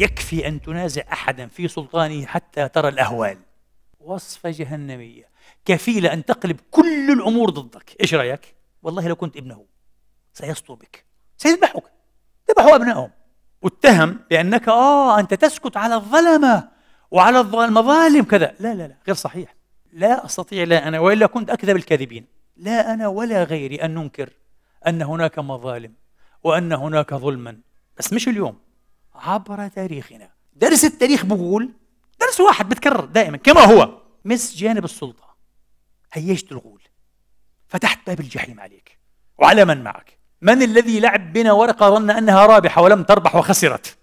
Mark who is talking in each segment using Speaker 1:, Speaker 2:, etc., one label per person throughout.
Speaker 1: يكفي أن تنازع أحدا في سلطانه حتى ترى الأهوال وصفة جهنمية كفيلة أن تقلب كل الأمور ضدك إيش رأيك؟ والله لو كنت ابنه سيسطو بك سيذبحك ذبحوا أبنائهم اتهم بأنك آه أنت تسكت على الظلمة وعلى المظالم كذا لا لا لا غير صحيح لا أستطيع لا أنا وإلا كنت أكذب الكاذبين لا أنا ولا غيري أن ننكر أن هناك مظالم وأن هناك ظلما بس مش اليوم عبر تاريخنا درس التاريخ بقول درس واحد بتكرر دائما كما هو مس جانب السلطة هيجت الغول فتحت باب الجحيم عليك وعلى من معك من الذي لعب بنا ورقة ظن أنها رابحة ولم تربح وخسرت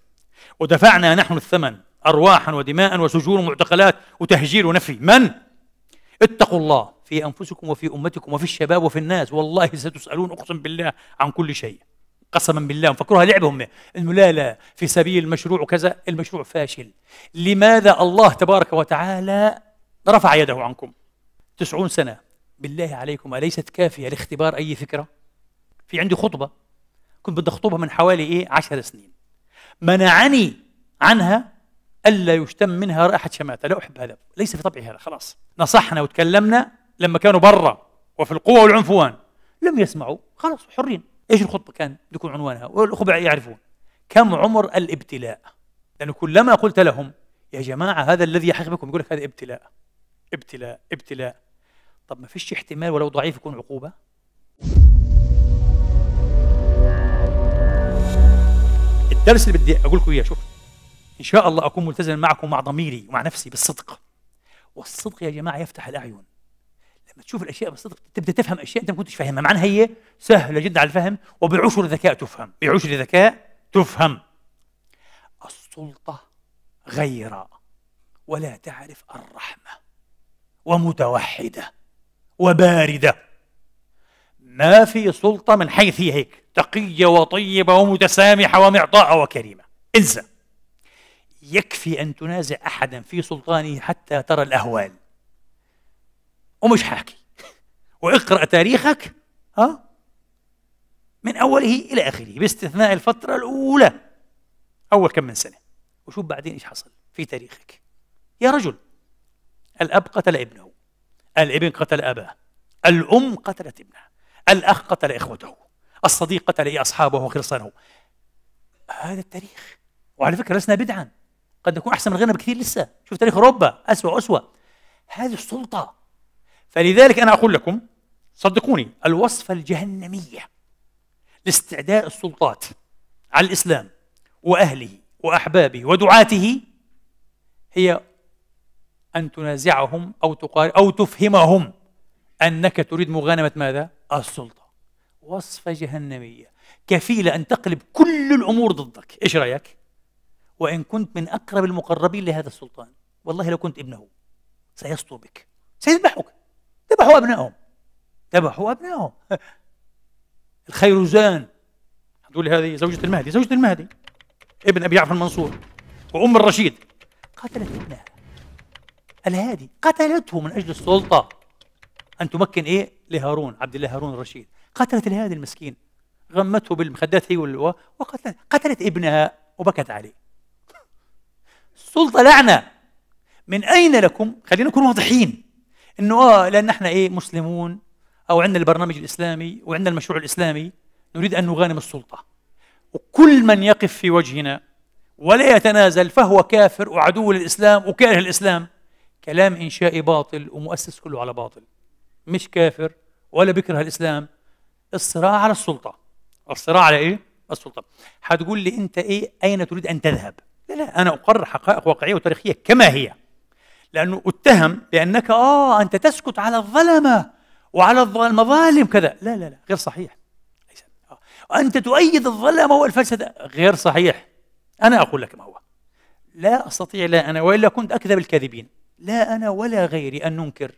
Speaker 1: ودفعنا نحن الثمن أرواحا ودماء وسجون ومعتقلات وتهجير ونفي من؟ اتقوا الله في أنفسكم وفي أمتكم وفي الشباب وفي الناس والله ستسألون أقسم بالله عن كل شيء قسما بالله مفكروها لعبه هم انه لا لا في سبيل المشروع وكذا المشروع فاشل لماذا الله تبارك وتعالى رفع يده عنكم تسعون سنة بالله عليكم أليست كافية لاختبار أي فكرة في عندي خطبة كنت بدي أخطبها من حوالي إيه عشر سنين منعني عنها ألا يشتم منها رائحة شماتة لا أحب هذا ليس في طبعي هذا خلاص نصحنا وتكلمنا لما كانوا برا وفي القوة والعنفوان لم يسمعوا خلاص حرين ايش الخطبه كان يكون عنوانها والاخوه يعرفون كم عمر الابتلاء لانه كلما قلت لهم يا جماعه هذا الذي يحق بكم يقول لك هذا ابتلاء ابتلاء ابتلاء طب ما فيش احتمال ولو ضعيف يكون عقوبه الدرس اللي بدي اقول لكم اياه شوف ان شاء الله اكون ملتزما معكم ومع ضميري ومع نفسي بالصدق والصدق يا جماعه يفتح الاعين بتشوف الاشياء بصدق تبدا تفهم اشياء انت ما كنتش فاهمها معناها هي سهله جدا على الفهم وبعشر ذكاء تفهم بعشر ذكاء تفهم السلطه غيرة ولا تعرف الرحمه ومتوحده وبارده ما في سلطه من حيث هي هيك تقيه وطيبه ومتسامحه ومعطاءه وكريمه انسى يكفي ان تنازع احدا في سلطانه حتى ترى الاهوال ومش حاكي واقرأ تاريخك ها من أوله إلى آخره باستثناء الفترة الأولى أول كم من سنة وشوف بعدين إيش حصل في تاريخك يا رجل الأب قتل ابنه الابن قتل أباه الأم قتلت ابنها الأخ قتل إخوته الصديق قتل إيه، أصحابه وخلصانه هذا التاريخ وعلى فكرة لسنا بدعا قد نكون أحسن من غيرنا بكثير لسه شوف تاريخ أوروبا أسوأ أسوأ هذه السلطة فلذلك أنا أقول لكم صدقوني الوصفة الجهنمية لاستعداء السلطات على الإسلام وأهله وأحبابه ودعاته هي أن تنازعهم أو تقار أو تفهمهم أنك تريد مغانمة ماذا؟ السلطة وصفة جهنمية كفيلة أن تقلب كل الأمور ضدك إيش رأيك؟ وإن كنت من أقرب المقربين لهذا السلطان والله لو كنت ابنه سيسطو بك سيذبحك ذبحوا أبنائهم ذبحوا أبنائهم الخيروزان هذول هذه زوجة المهدي زوجة المهدي ابن أبي جعفر المنصور وأم الرشيد قتلت ابنها الهادي قتلته من أجل السلطة أن تمكن إيه لهارون عبد الله هارون الرشيد قتلت الهادي المسكين غمته بالمخدات هي وقتلت قتلت ابنها وبكت عليه السلطة لعنة من أين لكم خلينا نكون واضحين انه اه لان احنا ايه مسلمون او عندنا البرنامج الاسلامي وعندنا المشروع الاسلامي نريد ان نغانم السلطه وكل من يقف في وجهنا ولا يتنازل فهو كافر وعدو للاسلام وكاره الاسلام كلام انشائي باطل ومؤسس كله على باطل مش كافر ولا بيكره الاسلام الصراع على السلطه الصراع على ايه السلطه هتقول لي انت ايه اين تريد ان تذهب لا لا انا اقرر حقائق واقعيه وتاريخيه كما هي لأنه اتهم بأنك آه أنت تسكت على الظلمة وعلى المظالم كذا لا لا لا غير صحيح ليس آه. أنت تؤيد الظلمة والفساد غير صحيح أنا أقول لك ما هو لا أستطيع لا أنا وإلا كنت أكذب الكاذبين لا أنا ولا غيري أن ننكر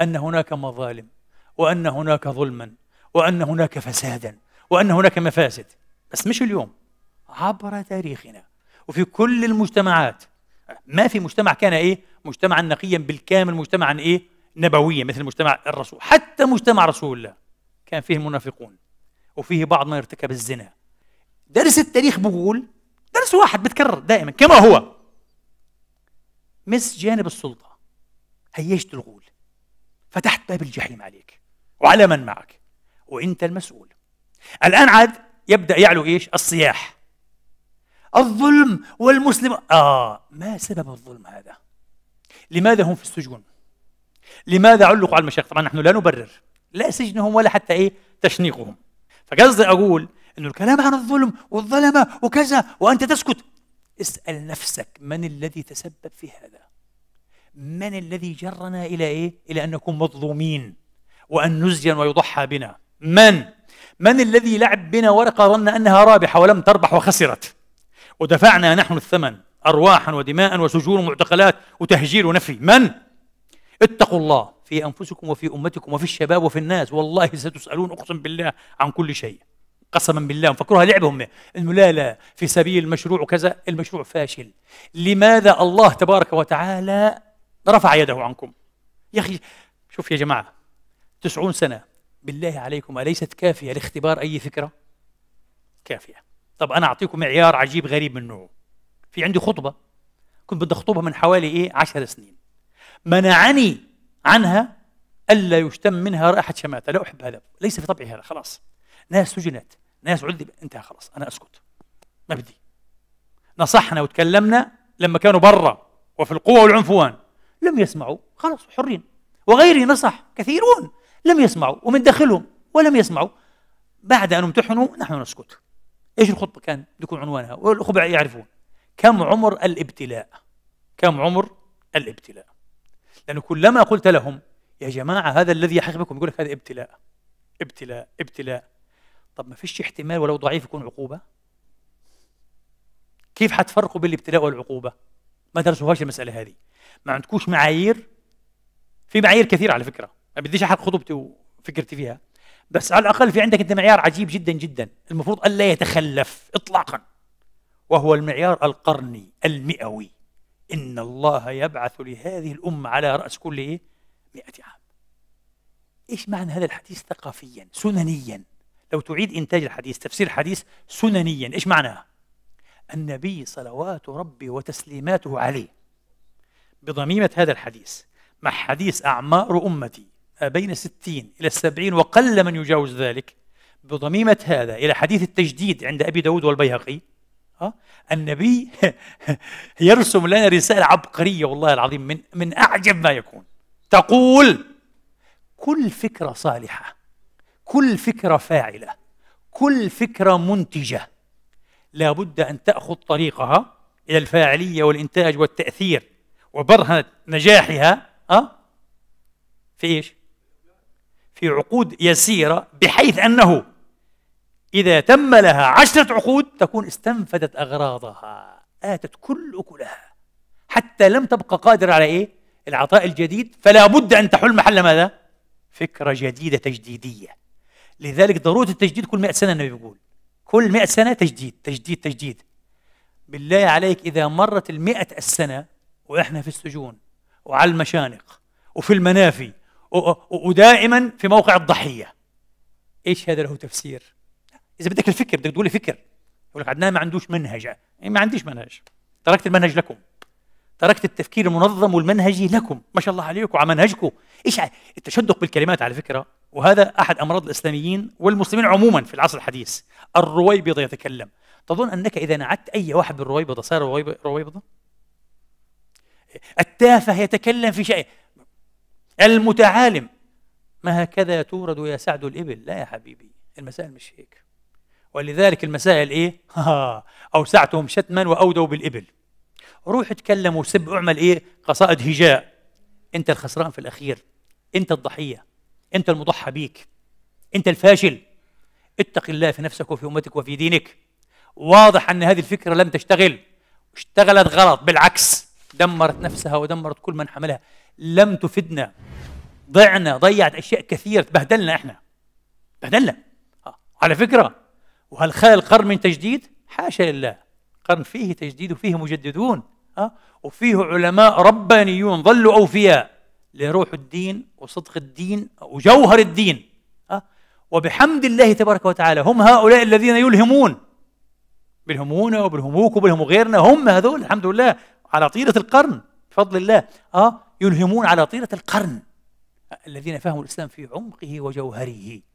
Speaker 1: أن هناك مظالم وأن هناك ظلما وأن هناك فسادا وأن هناك مفاسد بس مش اليوم عبر تاريخنا وفي كل المجتمعات ما في مجتمع كان ايه مجتمعا نقيا بالكامل مجتمعا ايه نبويا مثل مجتمع الرسول حتى مجتمع رسول الله كان فيه المنافقون وفيه بعض من ارتكب الزنا درس التاريخ بقول درس واحد بتكرر دائما كما هو مس جانب السلطة هيجت الغول فتحت باب الجحيم عليك وعلى من معك وانت المسؤول الان عاد يبدا يعلو ايش الصياح الظلم والمسلم آه ما سبب الظلم هذا لماذا هم في السجون لماذا علقوا على المشايخ طبعا نحن لا نبرر لا سجنهم ولا حتى إيه تشنيقهم فقصدي أقول أنه الكلام عن الظلم والظلمة وكذا وأنت تسكت اسأل نفسك من الذي تسبب في هذا من الذي جرنا إلى إيه؟ إلى أن نكون مظلومين وأن نسجن ويضحى بنا من؟ من الذي لعب بنا ورقة ظن أنها رابحة ولم تربح وخسرت ودفعنا نحن الثمن أرواحا ودماء وسجون ومعتقلات وتهجير ونفي من؟ اتقوا الله في أنفسكم وفي أمتكم وفي الشباب وفي الناس والله ستسألون أقسم بالله عن كل شيء قسما بالله مفكروها لعبهم انه لا لا في سبيل المشروع وكذا المشروع فاشل لماذا الله تبارك وتعالى رفع يده عنكم يا اخي شوف يا جماعه تسعون سنه بالله عليكم اليست كافيه لاختبار اي فكره كافيه طب انا اعطيكم معيار عجيب غريب من نوعه في عندي خطبه كنت بدي اخطبها من حوالي ايه 10 سنين منعني عنها الا يشتم منها رائحه شماته لا احب هذا ليس في طبعي هذا خلاص ناس سجنت ناس عذب انتهى خلاص انا اسكت ما بدي نصحنا وتكلمنا لما كانوا برا وفي القوة والعنفوان لم يسمعوا خلاص حرين وغيري نصح كثيرون لم يسمعوا ومن داخلهم ولم يسمعوا بعد أن امتحنوا نحن نسكت ايش الخطبه كان يكون عنوانها والاخوة يعرفون كم عمر الابتلاء كم عمر الابتلاء لانه كلما قلت لهم يا جماعه هذا الذي يحق بكم يقول لك هذا ابتلاء ابتلاء ابتلاء طب ما فيش احتمال ولو ضعيف يكون عقوبه كيف حتفرقوا بين الابتلاء والعقوبه ما درسوهاش المساله هذه ما عندكوش معايير في معايير كثيره على فكره ما بديش احرق خطبتي وفكرتي فيها بس على الاقل في عندك انت معيار عجيب جدا جدا المفروض الا يتخلف اطلاقا وهو المعيار القرني المئوي ان الله يبعث لهذه الامه على راس كل إيه؟ مئة 100 عام ايش معنى هذا الحديث ثقافيا سننيا لو تعيد انتاج الحديث تفسير الحديث سننيا ايش معناه النبي صلوات ربي وتسليماته عليه بضميمه هذا الحديث مع حديث اعمار امتي بين 60 إلى 70 وقل من يجاوز ذلك بضميمة هذا إلى حديث التجديد عند أبي داود والبيهقي آه، النبي يرسم لنا رسالة عبقرية والله العظيم من من أعجب ما يكون تقول كل فكرة صالحة كل فكرة فاعلة كل فكرة منتجة لابد أن تأخذ طريقها إلى الفاعلية والإنتاج والتأثير وبرهنة نجاحها آه، في إيش؟ في عقود يسيرة بحيث أنه إذا تم لها عشرة عقود تكون استنفذت أغراضها آتت كل أكلها حتى لم تبقى قادرة على إيه؟ العطاء الجديد فلا بد أن تحل محل ماذا؟ فكرة جديدة تجديدية لذلك ضرورة التجديد كل مئة سنة النبي بيقول كل مئة سنة تجديد تجديد تجديد بالله عليك إذا مرت المئة السنة وإحنا في السجون وعلى المشانق وفي المنافي ودائما في موقع الضحيه ايش هذا له تفسير اذا بدك الفكر بدك تقول لي فكر يقول لك عدنان ما عندوش منهج يعني ما عنديش منهج تركت المنهج لكم تركت التفكير المنظم والمنهجي لكم ما شاء الله عليكم على منهجكم ايش التشدق بالكلمات على فكره وهذا احد امراض الاسلاميين والمسلمين عموما في العصر الحديث الرويبضه يتكلم تظن انك اذا نعدت اي واحد بالرويبضه صار رويبضه التافه يتكلم في شيء المتعالم ما هكذا تورد يا سعد الإبل لا يا حبيبي المسائل مش هيك ولذلك المسائل إيه أوسعتهم شتما وأودوا بالإبل روح اتكلم وسب اعمل إيه قصائد هجاء أنت الخسران في الأخير أنت الضحية أنت المضحى بيك أنت الفاشل اتق الله في نفسك وفي أمتك وفي دينك واضح أن هذه الفكرة لم تشتغل اشتغلت غلط بالعكس دمرت نفسها ودمرت كل من حملها لم تفدنا ضعنا ضيعت اشياء كثيره تبهدلنا احنا تبهدلنا آه، على فكره وهل خلال قرن من تجديد حاشا لله قرن فيه تجديد وفيه مجددون ها آه، وفيه علماء ربانيون ظلوا أوفياء لروح الدين وصدق الدين وجوهر الدين ها آه، وبحمد الله تبارك وتعالى هم هؤلاء الذين يلهمون بالهمونا وبالهموك وبالهم غيرنا هم هذول الحمد لله على طيلة القرن بفضل الله أه؟ يلهمون على طيلة القرن الذين فهموا الإسلام في عمقه وجوهره